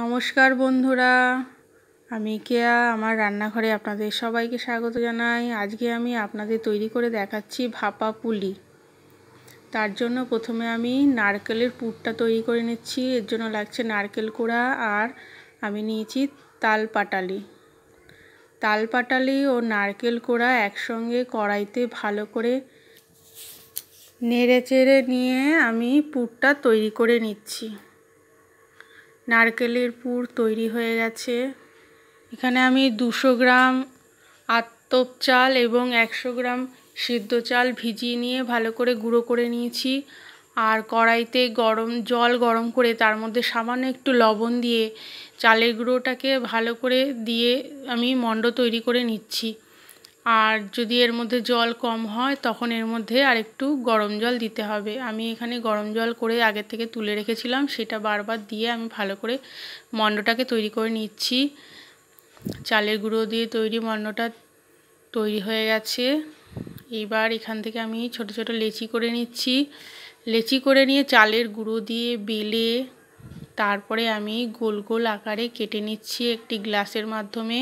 নমস্কার বন্ধুরা আমি কেয়া আমার রান্নাঘরে আপনাদের সবাইকে স্বাগত জানাই আজকে আমি আপনাদের তৈরি করে দেখাচ্ছি ভাপা পুলি তার জন্য প্রথমে আমি নারকেলের পুরটা তৈরি করে নিচ্ছি এর জন্য লাগছে নারকেল কোড়া আর আমি নিয়েছি তাল পাটালি তাল পাটালি ও নারকেল কোড়া একসঙ্গে কড়াইতে ভালো করে নেড়ে চেড়ে নিয়ে আমি পুরটা তৈরি করে নিচ্ছি নারকেলের পুর তৈরি হয়ে গেছে এখানে আমি দুশো গ্রাম আত্মপ চাল এবং একশো গ্রাম সিদ্ধ চাল ভিজিয়ে নিয়ে ভালো করে গুঁড়ো করে নিয়েছি আর কড়াইতে গরম জল গরম করে তার মধ্যে সামান্য একটু লবণ দিয়ে চালের গুঁড়োটাকে ভালো করে দিয়ে আমি মণ্ড তৈরি করে নিচ্ছি আর যদি এর মধ্যে জল কম হয় তখন এর মধ্যে আর একটু গরম জল দিতে হবে আমি এখানে গরম জল করে আগে থেকে তুলে রেখেছিলাম সেটা বারবার দিয়ে আমি ভালো করে মণ্ডটাকে তৈরি করে নিচ্ছি চালের গুঁড়ো দিয়ে তৈরি মণ্ডটা তৈরি হয়ে গেছে এবার এখান থেকে আমি ছোট ছোট লেচি করে নিচ্ছি লেচি করে নিয়ে চালের গুঁড়ো দিয়ে বেলে তারপরে আমি গোল গোল আকারে কেটে নিচ্ছি একটি গ্লাসের মাধ্যমে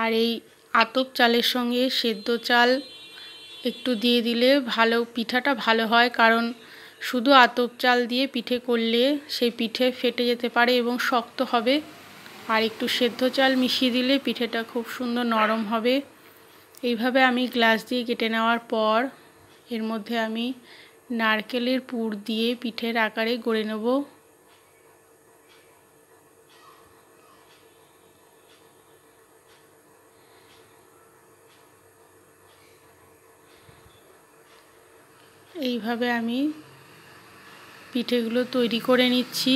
আর এই আতপ চালের সঙ্গে সেদ্ধ চাল একটু দিয়ে দিলে ভালো পিঠাটা ভালো হয় কারণ শুধু আতপ চাল দিয়ে পিঠে করলে সেই পিঠে ফেটে যেতে পারে এবং শক্ত হবে আর একটু সেদ্ধ চাল মিশিয়ে দিলে পিঠেটা খুব সুন্দর নরম হবে এইভাবে আমি গ্লাস দিয়ে কেটে নেওয়ার পর এর মধ্যে আমি নারকেলের পুর দিয়ে পিঠের আকারে গড়ে নেবো এইভাবে আমি পিঠেগুলো তৈরি করে নিচ্ছি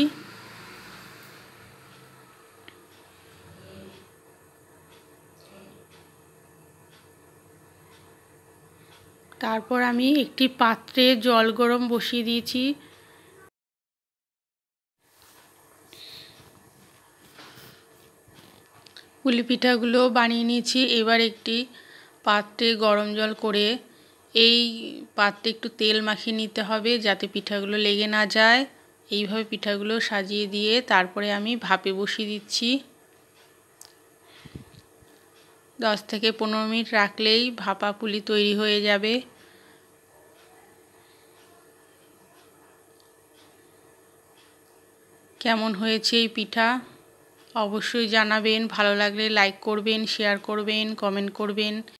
তারপর আমি একটি পাত্রে জল গরম বসিয়ে দিয়েছি পুলি পিঠাগুলো বানিয়ে নিয়েছি এবার একটি পাত্রে গরম জল করে এই পাত্রে একটু তেল মাখিয়ে নিতে হবে যাতে পিঠাগুলো লেগে না যায় এইভাবে পিঠাগুলো সাজিয়ে দিয়ে তারপরে আমি ভাপে বসিয়ে দিচ্ছি দশ থেকে পনেরো মিনিট রাখলেই ভাপা পুলি তৈরি হয়ে যাবে কেমন হয়েছে এই পিঠা অবশ্যই জানাবেন ভালো লাগলে লাইক করবেন শেয়ার করবেন কমেন্ট করবেন